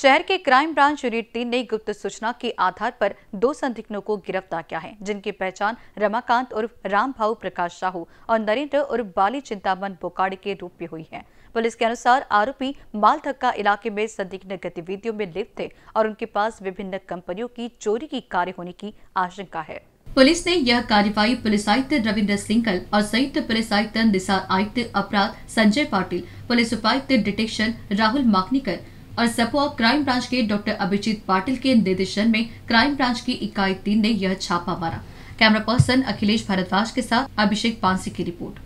शहर के crime branch unit तीन ने गुप्त सूचना के आधार पर दो संदिग्धों को गिरफ्तार किया है जिनकी पहचान रमाकांत उर्फ राम भाव प्रकाश साहू और नरेंद्र उर्फ बाली चिंतामन बोकाड़ के रूप में हुई है पुलिस के अनुसार आरोपी मालधक्का इलाके में संदिग्ध गतिविधियों में लिप्त थे और उनके पास विभिन्न कंपनियों की चोरी की कार्य होने की आशंका है पुलिस ने यह कार्यवाही पुलिस आयुक्त रविन्द्र सिंघल और संयुक्त पुलिस आयुक्त निशा आयुक्त अपराध संजय पाटिल पुलिस उपायुक्त डिटेक्शन राहुल माकनीकर और सपोआ क्राइम ब्रांच के डॉक्टर अभिजीत पाटिल के निर्देशन में क्राइम ब्रांच की इकाई तीन ने यह छापा मारा कैमरा पर्सन अखिलेश भारद्वाज के साथ अभिषेक पांसी की रिपोर्ट